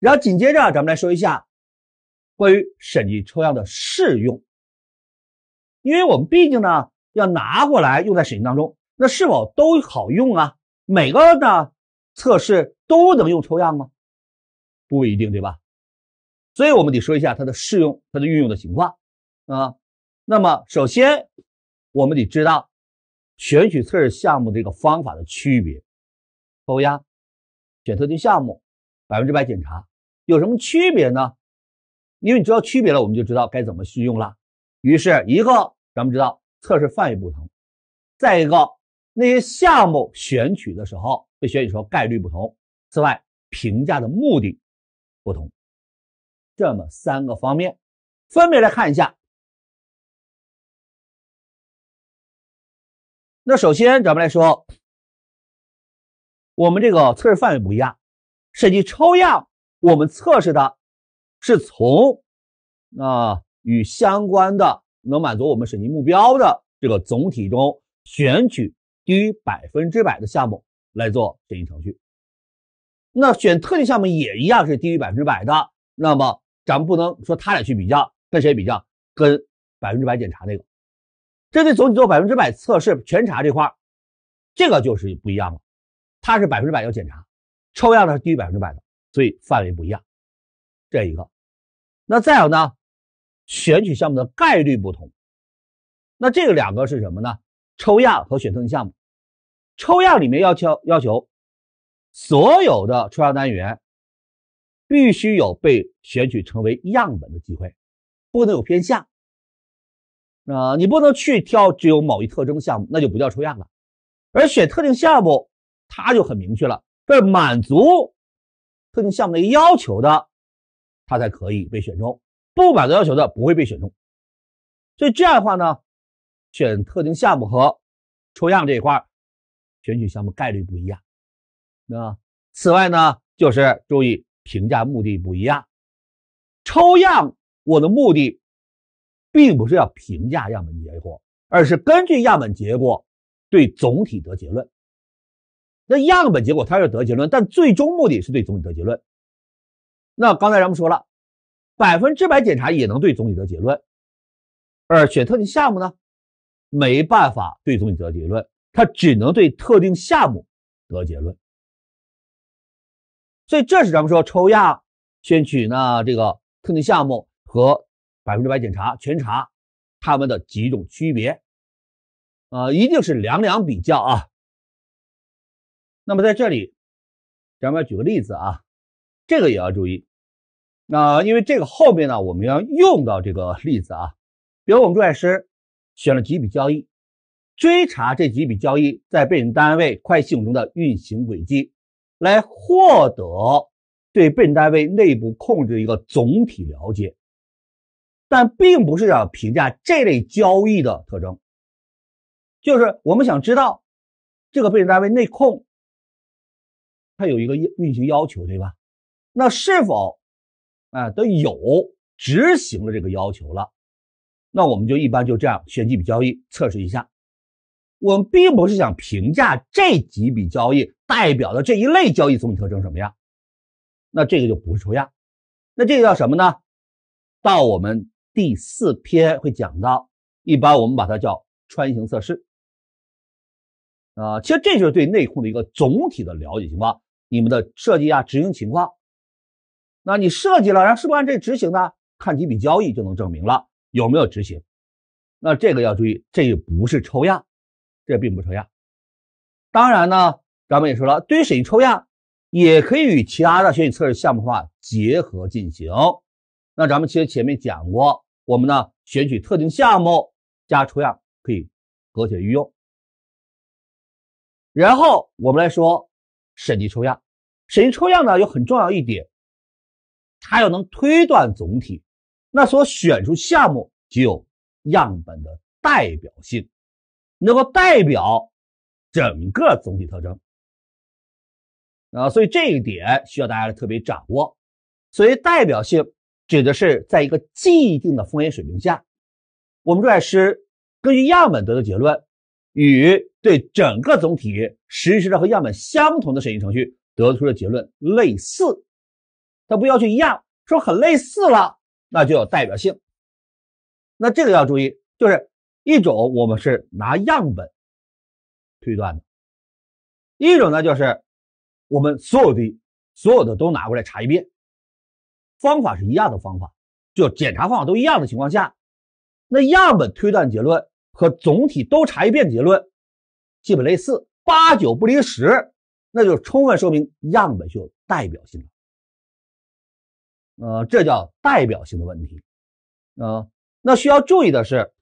然后紧接着，咱们来说一下关于审计抽样的适用，因为我们毕竟呢要拿过来用在审计当中，那是否都好用啊？每个呢测试都能用抽样吗？不一定，对吧？所以我们得说一下它的适用、它的运用的情况啊。那么首先，我们得知道选取测试项目这个方法的区别，高压，样？选特定项目，百分之百检查。有什么区别呢？因为你知道区别了，我们就知道该怎么去用了。于是，一个咱们知道测试范围不同，再一个那些项目选取的时候被选取时候概率不同。此外，评价的目的不同，这么三个方面，分别来看一下。那首先，咱们来说，我们这个测试范围不一样，涉及抽样。我们测试的是从那与相关的能满足我们审计目标的这个总体中选取低于百分之百的项目来做审计程序。那选特定项目也一样是低于百分之百的。那么咱们不能说他俩去比较，跟谁比较？跟百分之百检查那个，针对总体做百分之百测试全查这块这个就是不一样了。它是百分之百要检查，抽样的是低于百分之百的。所以范围不一样，这一个，那再有呢，选取项目的概率不同，那这个两个是什么呢？抽样和选特定项目，抽样里面要求要求，所有的抽样单元必须有被选取成为样本的机会，不能有偏向。啊，你不能去挑只有某一特征的项目，那就不叫抽样了。而选特定项目，它就很明确了，这满足。特定项目的要求的，它才可以被选中，不满足要求的不会被选中。所以这样的话呢，选特定项目和抽样这一块，选取项目概率不一样。那此外呢，就是注意评价目的不一样。抽样我的目的，并不是要评价样本结果，而是根据样本结果对总体得结论。那样本结果，它要得结论，但最终目的是对总体得结论。那刚才咱们说了，百分之百检查也能对总体得结论，而选特定项目呢，没办法对总体得结论，它只能对特定项目得结论。所以这是咱们说抽样选取呢这个特定项目和百分之百检查全查它们的几种区别。呃，一定是两两比较啊。那么在这里，咱们举个例子啊，这个也要注意。那因为这个后面呢，我们要用到这个例子啊。比如我们注册师选了几笔交易，追查这几笔交易在被人单位会计系统中的运行轨迹，来获得对被单位内部控制的一个总体了解。但并不是要评价这类交易的特征，就是我们想知道这个被单位内控。它有一个运运行要求，对吧？那是否啊的有执行了这个要求了？那我们就一般就这样选几笔交易测试一下。我们并不是想评价这几笔交易代表的这一类交易总体特征什么样，那这个就不会抽样。那这个叫什么呢？到我们第四篇会讲到，一般我们把它叫穿行测试。啊，其实这就是对内控的一个总体的了解，情况。你们的设计啊执行情况，那你设计了，然后是不是按这执行呢？看几笔交易就能证明了有没有执行。那这个要注意，这也不是抽样，这并不抽样。当然呢，咱们也说了，对于审计抽样也可以与其他的选取测试项目的话结合进行。那咱们其实前面讲过，我们呢选取特定项目加抽样可以合且运用。然后我们来说审计抽样。审计抽样呢有很重要一点，它要能推断总体，那所选出项目具有样本的代表性，能够代表整个总体特征啊，所以这一点需要大家特别掌握。所以代表性，指的是在一个既定的风险水平下，我们专业师根据样本得的结论，与对整个总体实施的和样本相同的审计程序。得出的结论，类似，它不要求一样，说很类似了，那就有代表性。那这个要注意，就是一种我们是拿样本推断的，一种呢就是我们所有的所有的都拿过来查一遍，方法是一样的方法，就检查方法都一样的情况下，那样本推断结论和总体都查一遍结论，基本类似，八九不离十。那就充分说明样本具有代表性了，呃，这叫代表性的问题，啊，那需要注意的是，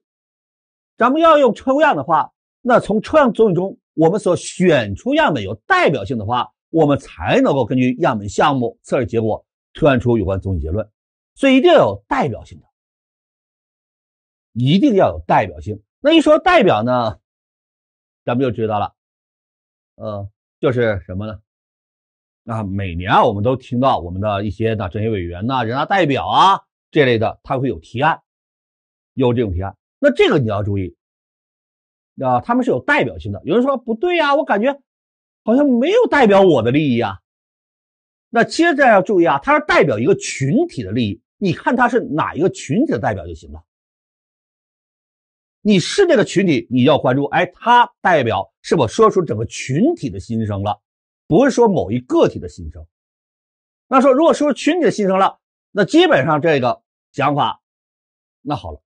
咱们要用抽样的话，那从抽样总体中我们所选出样本有代表性的话，我们才能够根据样本项目测试结果推算出有关总体结论，所以一定要有代表性的，一定要有代表性。那一说代表呢，咱们就知道了，呃。就是什么呢？啊，每年我们都听到我们的一些那政协委员呐、人大代表啊这类的，他会有提案，有这种提案。那这个你要注意啊，他们是有代表性的。有人说不对呀，我感觉好像没有代表我的利益啊。那其实这要注意啊，他是代表一个群体的利益，你看他是哪一个群体的代表就行了。你是这个群体，你要关注，哎，他代表。是我说出整个群体的心声了，不是说某一个体的心声。那说如果说出群体的心声了，那基本上这个想法，那好了，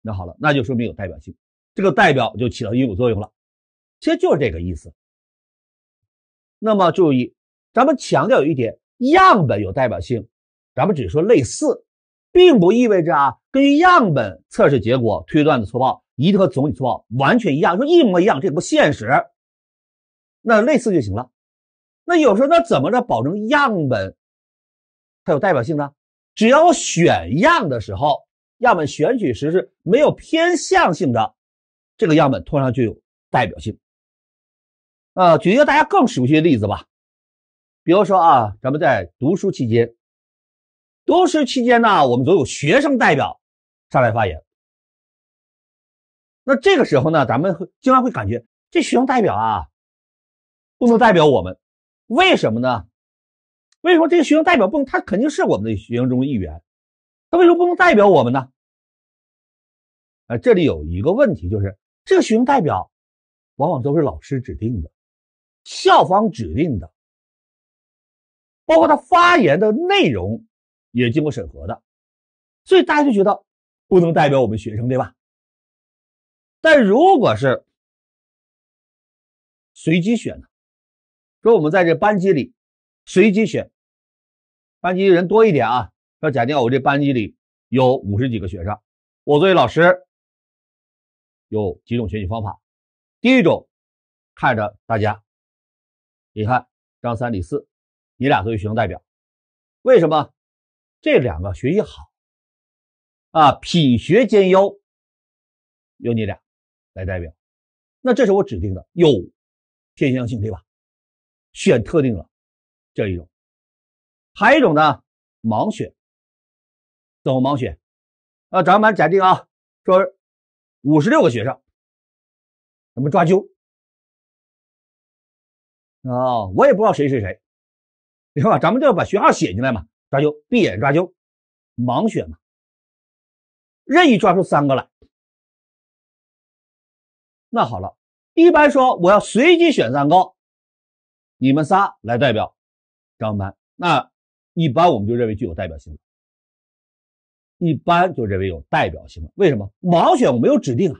那好了，那就说明有代表性，这个代表就起到一股作用了。其实就是这个意思。那么注意，咱们强调有一点，样本有代表性，咱们只说类似，并不意味着啊，根据样本测试结果推断的错报。一定和总体说完全一样，说一模一样，这不现实。那类似就行了。那有时候那怎么着保证样本它有代表性呢？只要选样的时候，样本选取时是没有偏向性的，这个样本通常就有代表性。呃，举一个大家更熟悉的例子吧，比如说啊，咱们在读书期间，读书期间呢，我们总有学生代表上来发言。那这个时候呢，咱们会经常会感觉这学生代表啊，不能代表我们，为什么呢？为什么这个学生代表不能？他肯定是我们的学生中一员，他为什么不能代表我们呢？啊，这里有一个问题，就是这个学生代表往往都是老师指定的，校方指定的，包括他发言的内容也经过审核的，所以大家就觉得不能代表我们学生，对吧？但如果是随机选呢？说我们在这班级里随机选，班级人多一点啊。说假定我这班级里有五十几个学生，我作为老师有几种学习方法。第一种，看着大家，你看张三李四，你俩作为学生代表，为什么这两个学习好啊，品学兼优，有你俩。来代表，那这是我指定的，有偏向性对吧？选特定了，这一种，还有一种呢，盲选，怎么盲选？啊，咱们假定啊，说五十六个学生，咱们抓阄，啊，我也不知道谁谁谁，对吧？咱们就要把学号写进来嘛，抓阄，闭眼抓阄，盲选嘛，任意抓出三个来。那好了，一般说我要随机选三高，你们仨来代表张班。那一般我们就认为具有代表性，一般就认为有代表性了。为什么？盲选我没有指定啊。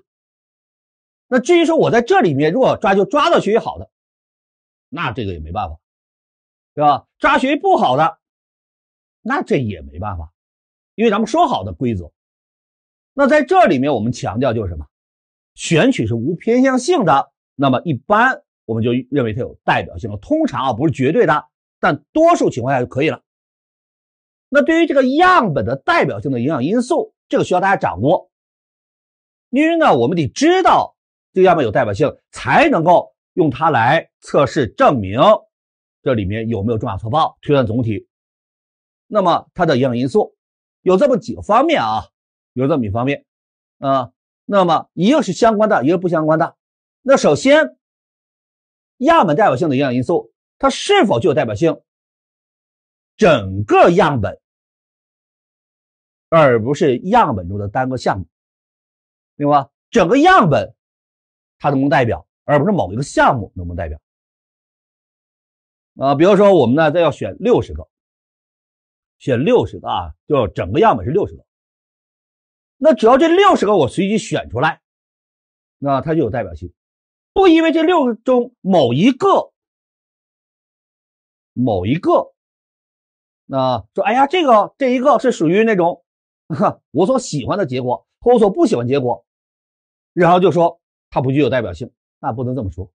那至于说我在这里面如果抓就抓到学习好的，那这个也没办法，对吧？抓学习不好的，那这也没办法，因为咱们说好的规则。那在这里面我们强调就是什么？选取是无偏向性的，那么一般我们就认为它有代表性了。通常啊，不是绝对的，但多数情况下就可以了。那对于这个样本的代表性的营养因素，这个需要大家掌握，因为呢，我们得知道这个样本有代表性，才能够用它来测试证明这里面有没有重大错报，推断总体。那么它的营养因素有这么几个方面啊，有这么几方面，啊。那么一个是相关的，一个是不相关的。那首先，样本代表性的营养因素，它是否具有代表性？整个样本，而不是样本中的单个项目，明白吗？整个样本，它能不能代表，而不是某一个项目能不能代表？啊，比如说我们呢，再要选六十个，选六十个啊，就整个样本是六十个。那只要这六十个我随机选出来，那它就有代表性，不因为这六个中某一个、某一个，那说哎呀这个这一个是属于那种哈我所喜欢的结果，或我所不喜欢结果，然后就说它不具有代表性，那不能这么说，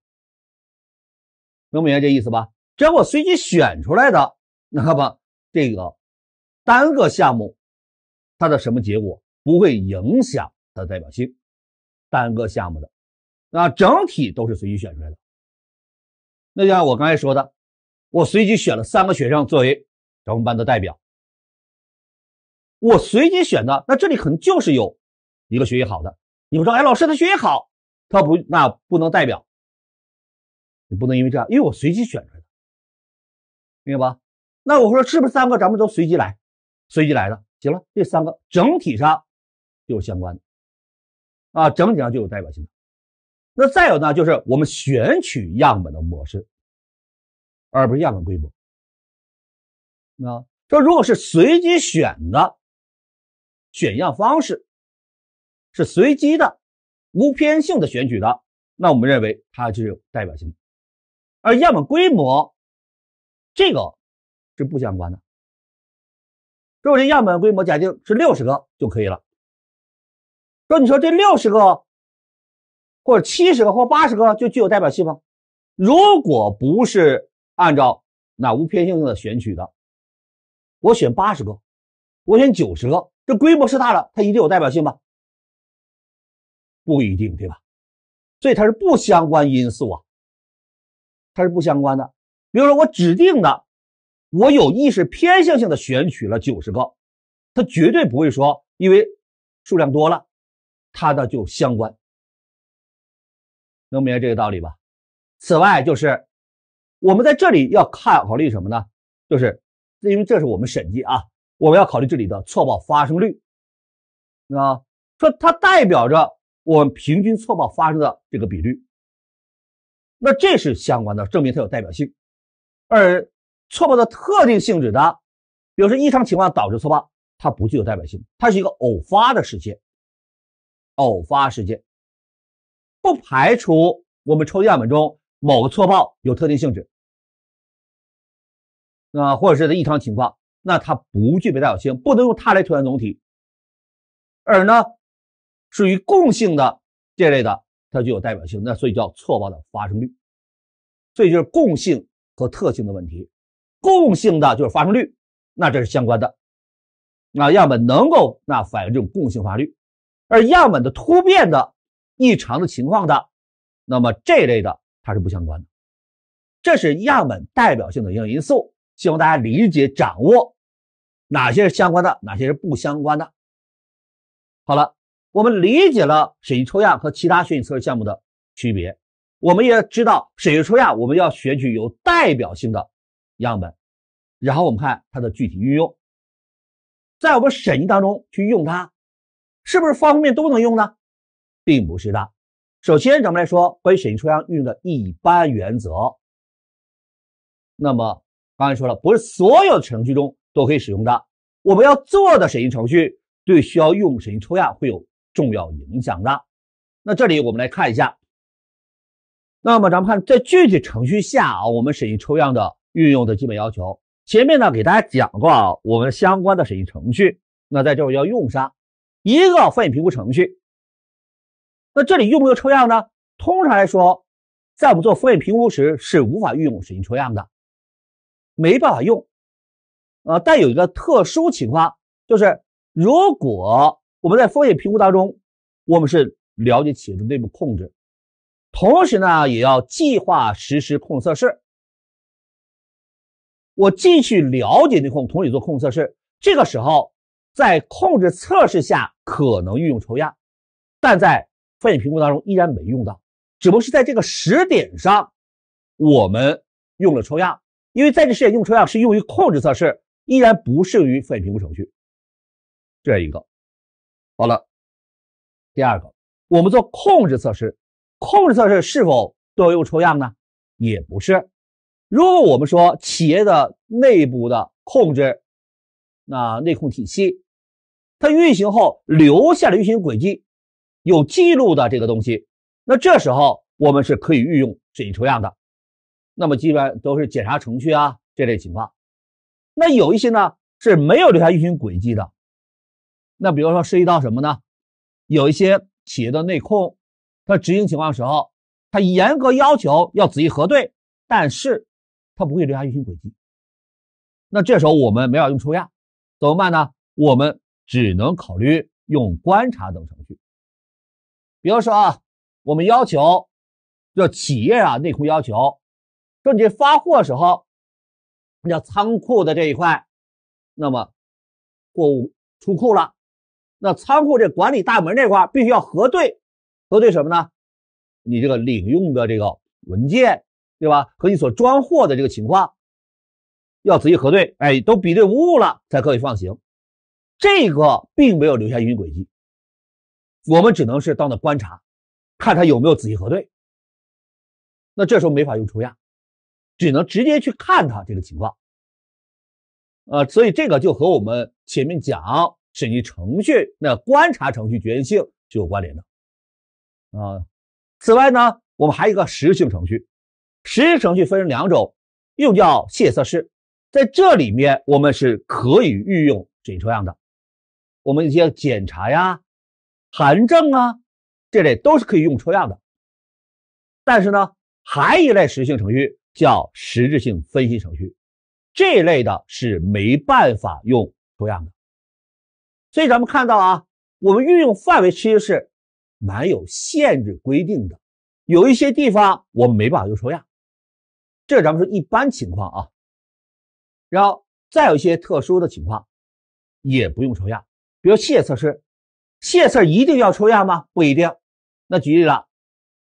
能明白这意思吧？只要我随机选出来的，那么这个单个项目它的什么结果？不会影响的代表性，单个项目的那整体都是随机选出来的。那就像我刚才说的，我随机选了三个学生作为咱们班的代表。我随机选的，那这里可能就是有一个学习好的，你们说，哎，老师他学习好，他不那不能代表，你不能因为这样，因为我随机选出来的，明白吧？那我说是不是三个咱们都随机来，随机来的，行了，这三个整体上。就相关的啊，整体上就有代表性。那再有呢，就是我们选取样本的模式，而不是样本规模。啊，说如果是随机选的，选样方式是随机的、无偏性的选取的，那我们认为它就有代表性。而样本规模这个是不相关的。如果这样本规模假定是六十个就可以了。说你说这六十个，或者七十个，或八十个就具有代表性吗？如果不是按照那无偏向性的选取的，我选八十个，我选九十个，这规模是大了，它一定有代表性吧？不一定，对吧？所以它是不相关因素啊，它是不相关的。比如说我指定的，我有意识偏向性的选取了九十个，它绝对不会说因为数量多了。它的就相关，能明白这个道理吧？此外，就是我们在这里要看考虑什么呢？就是因为这是我们审计啊，我们要考虑这里的错报发生率，啊，说它代表着我们平均错报发生的这个比率。那这是相关的，证明它有代表性。而错报的特定性质的，比如说异常情况导致错报，它不具有代表性，它是一个偶发的事件。偶发事件不排除我们抽样样本中某个错报有特定性质，那或者是的异常情况，那它不具备代表性，不能用它来推断总体。而呢，属于共性的这类的，它具有代表性，那所以叫错报的发生率。所以就是共性和特性的问题，共性的就是发生率，那这是相关的，那样本能够那反映这种共性生率。而样本的突变的、异常的情况的，那么这类的它是不相关的。这是样本代表性的影响因素，希望大家理解掌握哪些是相关的，哪些是不相关的。好了，我们理解了水计抽样和其他血液测试项目的区别，我们也知道水计抽样我们要选取有代表性的样本，然后我们看它的具体运用，在我们审计当中去用它。是不是方方面都能用呢？并不是的。首先，咱们来说关于审计抽样运用的一般原则。那么刚才说了，不是所有的程序中都可以使用的。我们要做的审计程序对需要用审计抽样会有重要影响的。那这里我们来看一下。那么咱们看在具体程序下啊，我们审计抽样的运用的基本要求。前面呢给大家讲过啊，我们相关的审计程序，那在这儿要用上。一个风险评估程序，那这里用不用抽样呢？通常来说，在我们做风险评估时是无法运用水银抽样的，没办法用。呃，但有一个特殊情况，就是如果我们在风险评估当中，我们是了解企业的内部控制，同时呢也要计划实施控制测试。我既去了解内控，同时做控制测试，这个时候。在控制测试下可能运用抽样，但在风险评估当中依然没用到，只不过是在这个时点上，我们用了抽样，因为在这时点用抽样是用于控制测试，依然不适用于风险评估程序。这一个，好了，第二个，我们做控制测试，控制测试是否都要用抽样呢？也不是，如果我们说企业的内部的控制。那内控体系，它运行后留下的运行轨迹有记录的这个东西，那这时候我们是可以运用水机抽样的。那么基本上都是检查程序啊这类情况。那有一些呢是没有留下运行轨迹的，那比如说涉及到什么呢？有一些企业的内控，它执行情况时候，它严格要求要仔细核对，但是它不会留下运行轨迹。那这时候我们没法用抽样。怎么办呢？我们只能考虑用观察等程序。比如说啊，我们要求，这企业啊，内控要求，说你这发货时候，你叫仓库的这一块，那么货物出库了，那仓库这管理大门这块必须要核对，核对什么呢？你这个领用的这个文件，对吧？和你所装货的这个情况。要仔细核对，哎，都比对无误了才可以放行。这个并没有留下运行轨迹，我们只能是到那观察，看他有没有仔细核对。那这时候没法用抽样，只能直接去看他这个情况。呃，所以这个就和我们前面讲审计程序那观察程序决定性是有关联的。啊，此外呢，我们还有一个实质性程序，实质性程序分成两种，又叫细色测试。在这里面，我们是可以运用准机抽样的，我们一些检查呀、函证啊这类都是可以用抽样的。但是呢，还一类实质性程序叫实质性分析程序，这一类的是没办法用抽样的。所以咱们看到啊，我们运用范围其实是蛮有限制规定的，有一些地方我们没办法用抽样。这咱们是一般情况啊。然后再有一些特殊的情况，也不用抽样，比如泄测试，泄测一定要抽样吗？不一定。那举例了，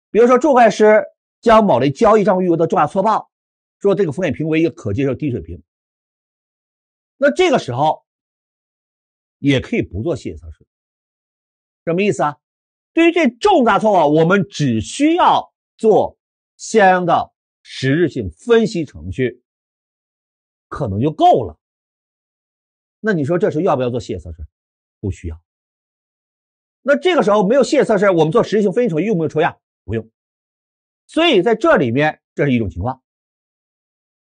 比如说，注会师将某类交易账户余额的重大错报，说这个风险评为可接受低水平，那这个时候也可以不做节测试。什么意思啊？对于这重大错误，我们只需要做相应的实质性分析程序。可能就够了。那你说这时候要不要做泄测试？不需要。那这个时候没有泄测试，我们做实质性分析程序用不用抽样？不用。所以在这里面，这是一种情况。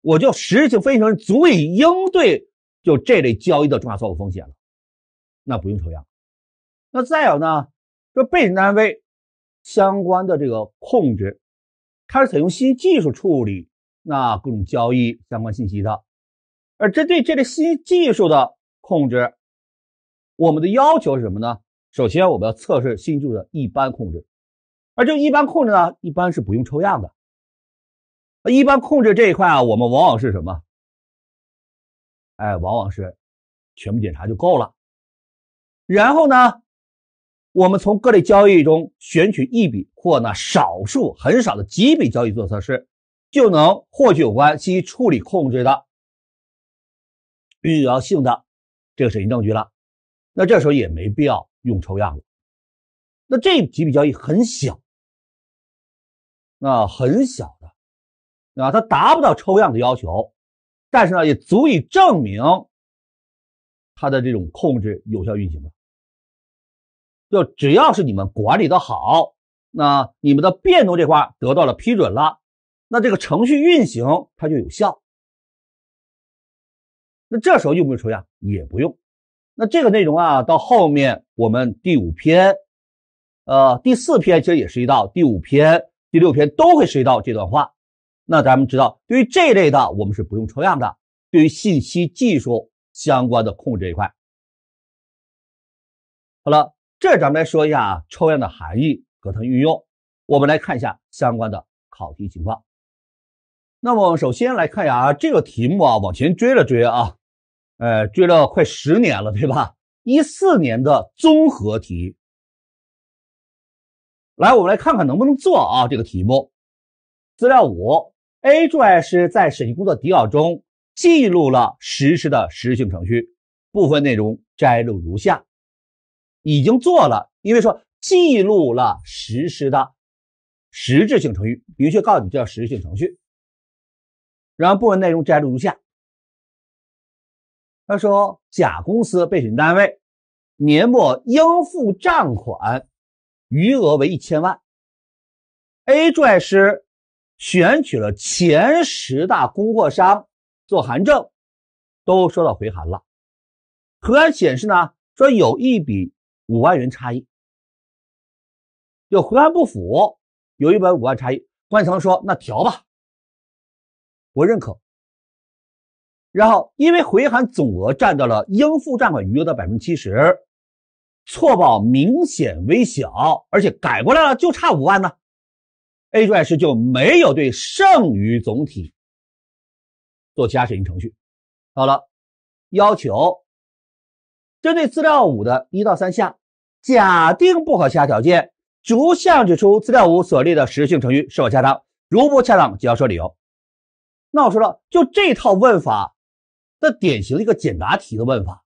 我就实质性分析程序足以应对就这类交易的重大错误风险了，那不用抽样。那再有呢，说被审单位相关的这个控制，它是采用新技术处理那各种交易相关信息的。而针对这个新技术的控制，我们的要求是什么呢？首先，我们要测试新技术的一般控制。而个一般控制呢，一般是不用抽样的。一般控制这一块啊，我们往往是什么？哎，往往是全部检查就够了。然后呢，我们从各类交易中选取一笔或呢少数很少的几笔交易做测试，就能获取有关信息处理控制的。必要性的这个审计证据了，那这时候也没必要用抽样了。那这几笔交易很小，那很小的，啊，它达不到抽样的要求，但是呢，也足以证明它的这种控制有效运行的。就只要是你们管理的好，那你们的变动这块得到了批准了，那这个程序运行它就有效。那这时候用不用抽样？也不用。那这个内容啊，到后面我们第五篇，呃，第四篇其实也是一道，第五篇、第六篇都会涉及到这段话。那咱们知道，对于这一类的，我们是不用抽样的。对于信息技术相关的控制这一块，好了，这咱们来说一下抽样的含义和它运用。我们来看一下相关的考题情况。那么首先来看一下啊，这个题目啊，往前追了追啊，呃，追了快十年了，对吧？一四年的综合题，来，我们来看看能不能做啊这个题目。资料五，A 注册师在审计工作底稿中记录了实施的实质性程序，部分内容摘录如下。已经做了，因为说记录了实施的实质性程序，明确告诉你叫实质性程序。然后部分内容摘录如下，他说：“甲公司备审单位年末应付账款余额为一千万。A 拽师选取了前十大供货商做函证，都收到回函了。核函显示呢，说有一笔五万元差异，就回函不符，有一本五万差异。关层说那调吧。”我认可，然后因为回函总额占到了应付账款余额的百分之七十，错报明显微小，而且改过来了，就差五万呢。A 注册师就没有对剩余总体做其他审议程序。好了，要求针对资料五的一到三项，假定不和其他条件，逐项指出资料五所列的实质性程序是否恰当，如不恰当，就要说理由。那我说了，就这套问法的典型的一个简答题的问法，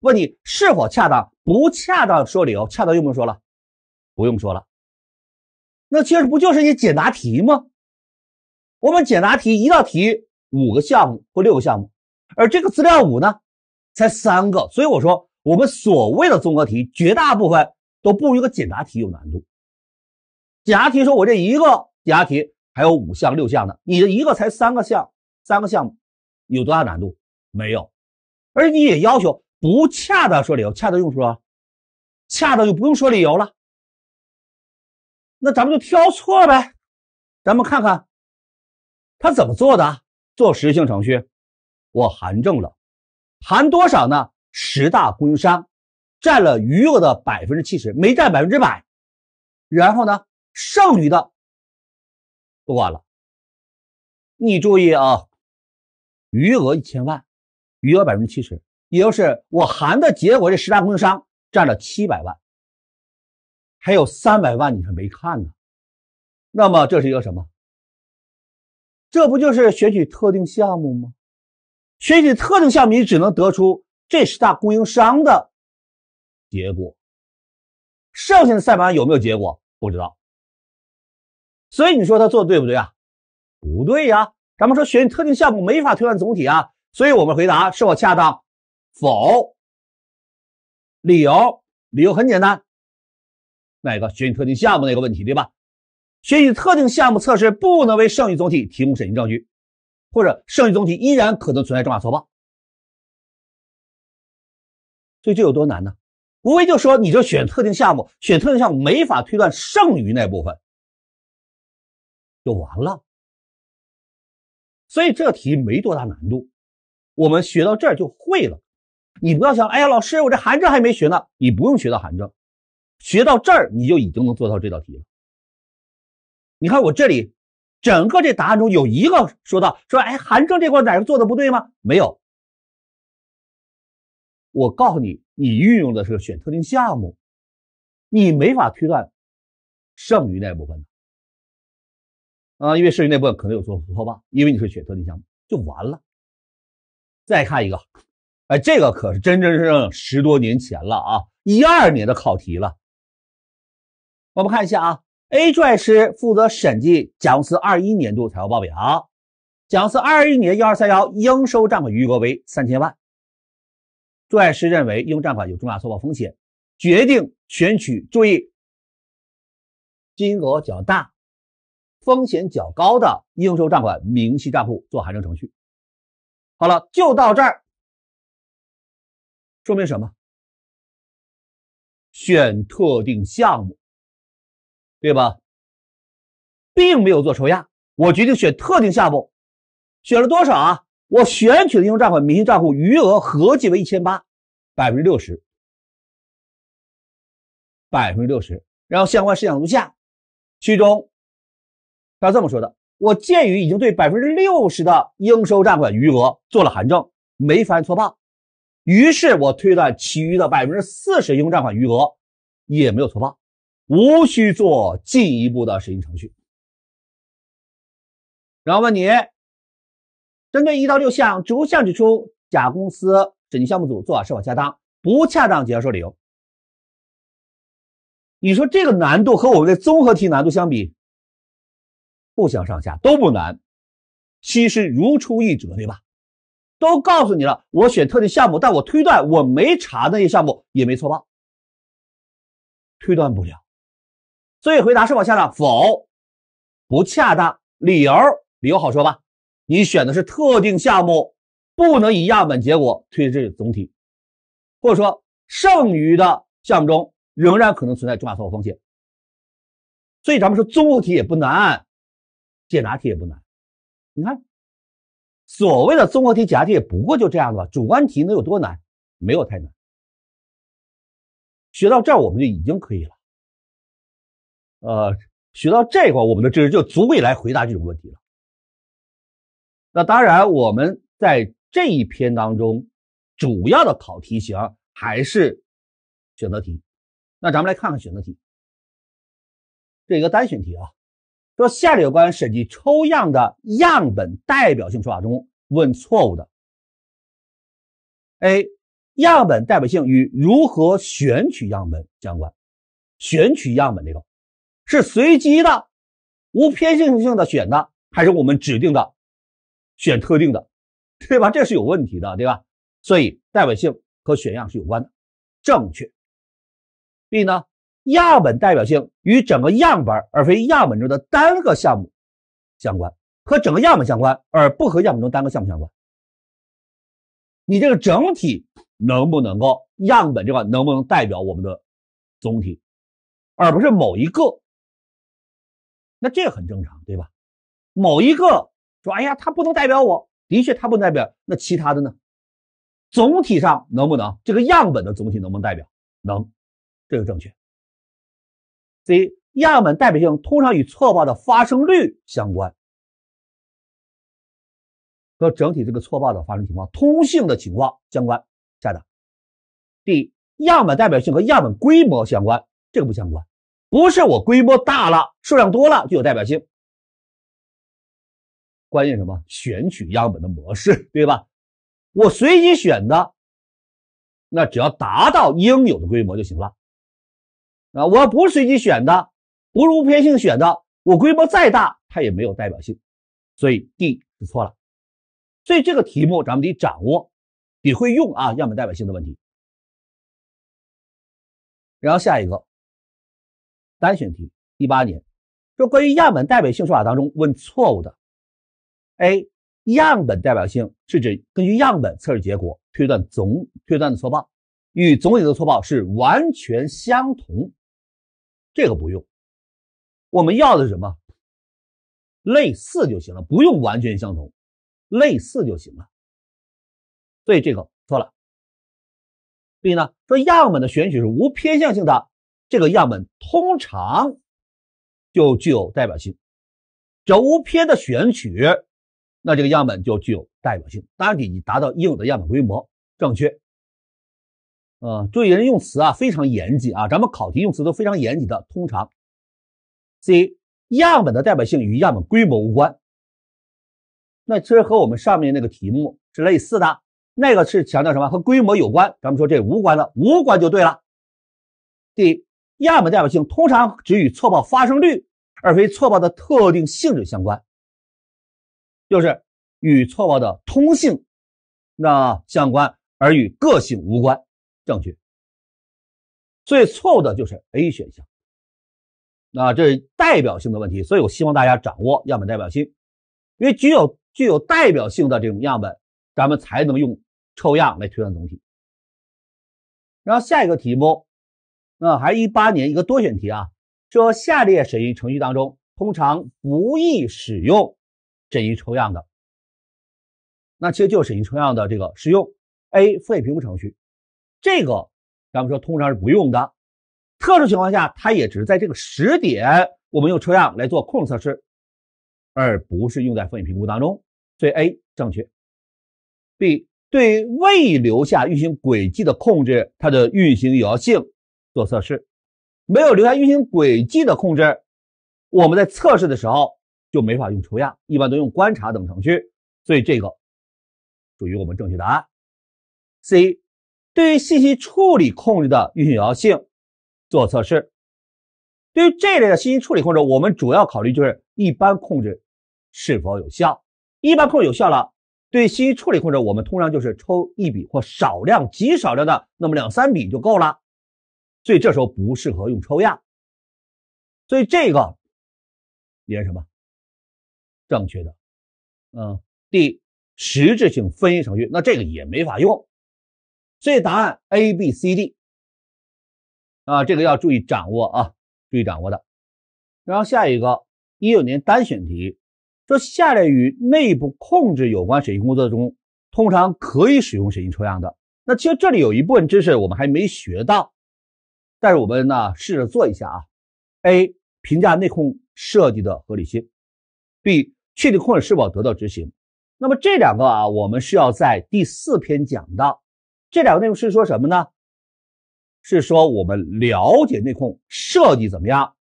问你是否恰当、不恰当，说理由。恰当用不用说了？不用说了。那其实不就是一简答题吗？我们简答题一道题五个项目或六个项目，而这个资料五呢，才三个。所以我说，我们所谓的综合题，绝大部分都不如一个简答题有难度。简答题说我这一个简答题。还有五项六项的，你的一个才三个项，三个项目，有多大难度？没有，而你也要求不恰当说理由，恰当用说，恰当就不用说理由了。那咱们就挑错呗，咱们看看他怎么做的，做实性程序，我含证了，含多少呢？十大供应商占了余额的百分之七十，没占百分之百，然后呢，剩余的。不管了，你注意啊，余额一千万，余额百分之七十，也就是我含的结果，这十大供应商占了七百万，还有三百万你还没看呢。那么这是一个什么？这不就是选取特定项目吗？选取特定项目，你只能得出这十大供应商的结果，剩下的百万有没有结果不知道。所以你说他做的对不对啊？不对呀，咱们说选特定项目没法推断总体啊，所以我们回答是否恰当？否。理由理由很简单，哪个选特定项目那个问题对吧？选特定项目测试不能为剩余总体提供审计证据，或者剩余总体依然可能存在重大错报。所以这有多难呢？无非就说你就选特定项目，选特定项目没法推断剩余那部分。就完了，所以这题没多大难度，我们学到这儿就会了。你不要想，哎呀，老师，我这函证还没学呢。你不用学到函证，学到这儿你就已经能做到这道题了。你看我这里整个这答案中有一个说到说，哎，函证这块哪个做的不对吗？没有。我告诉你，你运用的是选特定项目，你没法推断剩余那部分。啊，因为市及那部分可能有做不错因为你是选特定项目就完了。再看一个，哎，这个可是真真正正十多年前了啊，一二年的考题了。我们看一下啊，A 注师负责审计甲公司二一年度财务报表，甲公司二一年幺二三幺应收账款余额为三千万，专业师认为应收账款有重大错报风险，决定选取注意金额较大。风险较高的应收账款明细账户做函证程序。好了，就到这儿。说明什么？选特定项目，对吧？并没有做抽样，我决定选特定项目，选了多少啊？我选取的应收账款明细账户余额合计为一千八，百分之六十，百分之六十。然后相关事项如下，其中。他这么说的：我鉴于已经对百分之六十的应收账款余额做了函证，没发现错报，于是我推断其余的百分之四十应收账款余额也没有错报，无需做进一步的审计程序。然后问你：针对一到六项逐项指出甲公司审计项目组做法是否恰当，不恰当解释说理由。你说这个难度和我们的综合题难度相比？不相上下都不难，其实如出一辙，对吧？都告诉你了，我选特定项目，但我推断我没查那些项目也没错吧？推断不了，所以回答是否恰当？否，不恰当。理由理由好说吧？你选的是特定项目，不能以样本结果推至总体，或者说剩余的项目中仍然可能存在重大错误风险。所以咱们说综合题也不难。解答题也不难，你看，所谓的综合题、答题也不过就这样吧。主观题能有多难？没有太难。学到这儿我们就已经可以了。呃，学到这块我们的知识就足以来回答这种问题了。那当然，我们在这一篇当中，主要的考题型还是选择题。那咱们来看看选择题，这一个单选题啊。说下列有关审计抽样的样本代表性说法中，问错误的。A，样本代表性与如何选取样本相关，选取样本这个是随机的、无偏性性的选的，还是我们指定的选特定的，对吧？这是有问题的，对吧？所以代表性和选样是有关的，正确。B 呢？样本代表性与整个样本而非样本中的单个项目相关，和整个样本相关，而不和样本中单个项目相关。你这个整体能不能够样本这块能不能代表我们的总体，而不是某一个？那这很正常，对吧？某一个说，哎呀，它不能代表我，的确它不能代表，那其他的呢？总体上能不能这个样本的总体能不能代表？能，这就正确。C. 样本代表性通常与错报的发生率相关，和整体这个错报的发生情况通性的情况相关。下答。D. 样本代表性和样本规模相关，这个不相关，不是我规模大了数量多了就有代表性。关键什么？选取样本的模式，对吧？我随机选的，那只要达到应有的规模就行了。啊，我不是随机选的，不是无偏性选的，我规模再大，它也没有代表性，所以 D 是错了。所以这个题目咱们得掌握，得会用啊，样本代表性的问题。然后下一个单选题，一八年，说关于样本代表性说法当中问错误的，A 样本代表性是指根据样本测试结果推断总推断的错报，与总体的错报是完全相同。这个不用，我们要的是什么？类似就行了，不用完全相同，类似就行了。所以这个错了。B 呢说样本的选取是无偏向性的，这个样本通常就具有代表性。叫无偏的选取，那这个样本就具有代表性。当然你你达到应有的样本规模，正确。呃，注意人用词啊，非常严谨啊。咱们考题用词都非常严谨的。通常，C 样本的代表性与样本规模无关。那其实和我们上面那个题目是类似的，那个是强调什么？和规模有关。咱们说这无关的，无关就对了。D 样本代表性通常只与错报发生率，而非错报的特定性质相关，就是与错报的通性那相关，而与个性无关。正确，最错误的就是 A 选项。那这代表性的问题，所以我希望大家掌握样本代表性，因为具有具有代表性的这种样本，咱们才能用抽样来推断总体。然后下一个题目，那还一八年一个多选题啊，说下列审议程序当中，通常不宜使用审议抽样的。那其实就是审计抽样的这个适用，A. 账务评估程序。这个，咱们说通常是不用的，特殊情况下，它也只是在这个时点，我们用车辆来做控制测试，而不是用在风险评估当中。所以 A 正确。B 对未留下运行轨迹的控制，它的运行有效性做测试，没有留下运行轨迹的控制，我们在测试的时候就没法用抽样，一般都用观察等程序。所以这个属于我们正确答案。C。对于信息处理控制的运行有效性做测试，对于这类的信息处理控制，我们主要考虑就是一般控制是否有效。一般控制有效了，对信息处理控制，我们通常就是抽一笔或少量、极少量的，那么两三笔就够了。所以这时候不适合用抽样。所以这个也是什么？正确的，嗯，第实质性分析程序，那这个也没法用。所以答案 A、B、C、D 啊，这个要注意掌握啊，注意掌握的。然后下一个一九年单选题说：下列与内部控制有关审计工作中，通常可以使用审计抽样的。那其实这里有一部分知识我们还没学到，但是我们呢试着做一下啊。A. 评价内控设计的合理性；B. 确定控制是否得到执行。那么这两个啊，我们是要在第四篇讲到。这两个内容是说什么呢？是说我们了解内控设计怎么样，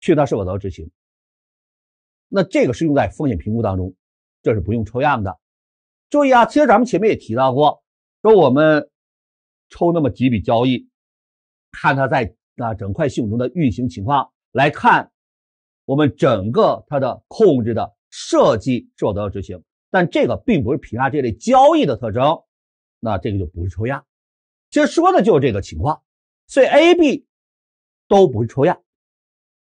定它是否得到执行。那这个是用在风险评估当中，这是不用抽样的。注意啊，其实咱们前面也提到过，说我们抽那么几笔交易，看它在啊整块系统中的运行情况，来看我们整个它的控制的设计是否得到执行。但这个并不是评价这类交易的特征。那这个就不是抽样，其实说的就是这个情况，所以 A、B 都不会抽样，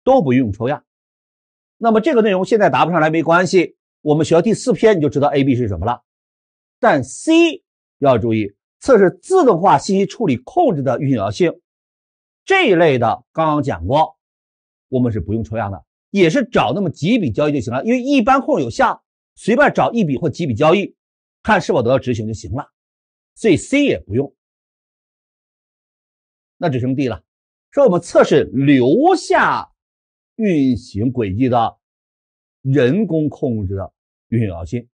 都不用抽样。那么这个内容现在答不上来没关系，我们学到第四篇你就知道 A、B 是什么了。但 C 要注意，测试自动化信息处理控制的运行要性这一类的，刚刚讲过，我们是不用抽样的，也是找那么几笔交易就行了，因为一般控制有效，随便找一笔或几笔交易，看是否得到执行就行了。所以 C 也不用，那只剩 D 了。说我们测试留下运行轨迹的人工控制的运行有效性，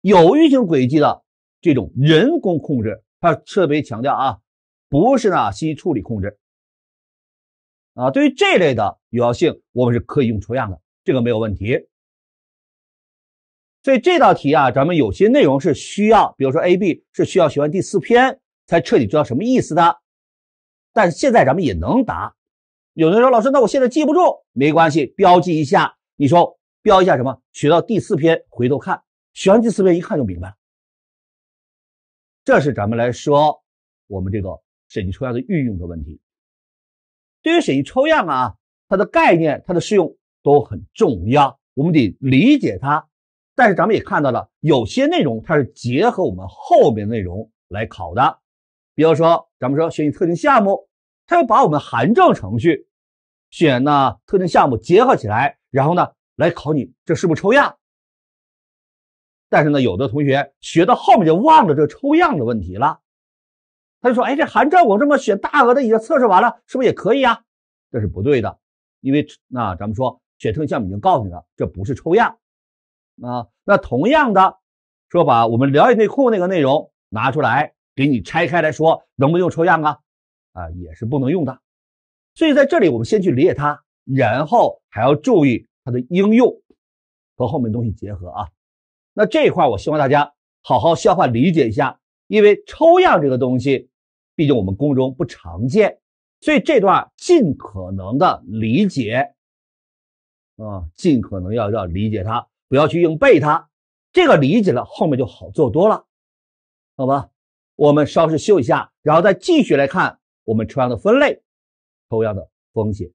有运行轨迹的这种人工控制，它特别强调啊，不是呢信息处理控制啊。对于这类的有效性，我们是可以用抽样的，这个没有问题。所以这道题啊，咱们有些内容是需要，比如说 A、B 是需要学完第四篇才彻底知道什么意思的。但是现在咱们也能答。有的人说：“老师，那我现在记不住。”没关系，标记一下。你说标一下什么？学到第四篇回头看，学完第四篇一看就明白了。这是咱们来说我们这个审计抽样的运用的问题。对于审计抽样啊，它的概念、它的适用都很重要，我们得理解它。但是咱们也看到了，有些内容它是结合我们后面内容来考的，比如说咱们说选习特定项目，它要把我们函证程序选那特定项目结合起来，然后呢来考你这是不是抽样。但是呢，有的同学学到后面就忘了这抽样的问题了，他就说，哎，这函证我这么选大额的已经测试完了，是不是也可以啊？这是不对的，因为那咱们说选特定项目已经告诉你了，这不是抽样。啊，那同样的，说把我们了解内裤那个内容拿出来，给你拆开来说，能不能用抽样啊？啊，也是不能用的。所以在这里，我们先去理解它，然后还要注意它的应用和后面东西结合啊。那这一块，我希望大家好好消化理解一下，因为抽样这个东西，毕竟我们宫中不常见，所以这段尽可能的理解，啊，尽可能要要理解它。不要去硬背它，这个理解了，后面就好做多了，好吧？我们稍事休息一下，然后再继续来看我们抽样的分类、抽样的风险、